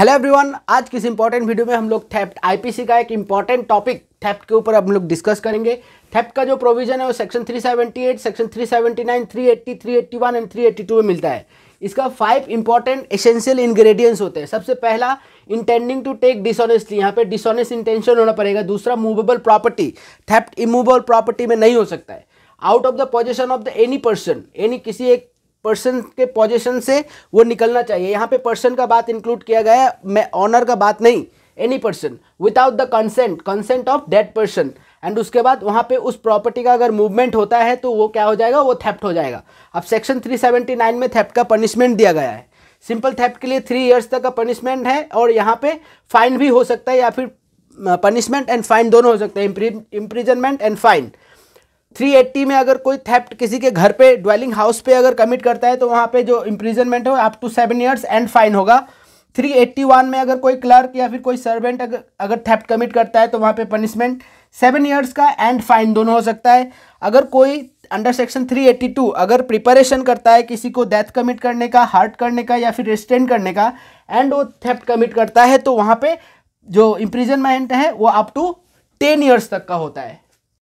hello everyone आज किस important video में हम लोग थेप्ट आईपीसी का एक इंपॉर्टेंट टॉपिक थेप्ट के ऊपर हम लोग डिस्कस करेंगे थेप्ट का जो प्रोविजन है वो सेक्शन 378, सेक्शन 379, 380, 381 एंड 382 में मिलता है इसका फाइव इंपॉर्टेंट एसेंशियल इंग्रेडिएंट्स होते हैं सबसे पहला इंटेंडिंग टू टेक डिसऑनेस्टली यहाँ पे डिसऑनेस्ट इंटेंशन होना पड़ेगा दूसरा movable property theft immovable property में नहीं हो सकता है out of the position of the any person any किसी एक पर्सन के पोजिशन से वो निकलना चाहिए यहाँ पे पर्सन का बात इंक्लूड किया गया है मैं ऑनर का बात नहीं any person without the consent consent of that person and उसके बाद वहाँ पे उस प्रॉपर्टी का अगर मूवमेंट होता है तो वो क्या हो जाएगा वो थेप्ट हो जाएगा अब सेक्शन 379 में थेप्ट का पनिशमेंट दिया गया है सिंपल थेप्ट के लिए थ्री ईयर्स तक का पनिशमेंट है और यहाँ पे फाइन भी हो सकता है या फिर पनिशमेंट एंड फाइन दोनों हो सकते हैं इंप्रिजनमेंट एंड फाइन 380 में अगर कोई थेप्ट किसी के घर पे ड्वेलिंग हाउस पे अगर कमिट करता है तो वहाँ पे जो इम्प्रिजनमेंट हो up to seven years and fine होगा 381 में अगर कोई क्लर्क या फिर कोई सर्वेंट अगर अगर थेप्ट कमिट करता है तो वहाँ पे पनिशमेंट सेवन ईयर्स का एंड फाइन दोनों हो सकता है अगर कोई अंडर सेक्शन 382 अगर प्रिपरेशन करता है किसी को डेथ कमिट करने का हार्ट करने का या फिर रेस्टेंट करने का एंड वो थेप्ट कमिट करता है तो वहाँ पर जो इम्प्रिजनमेंट है वो अप टू टेन ईयर्स तक का होता है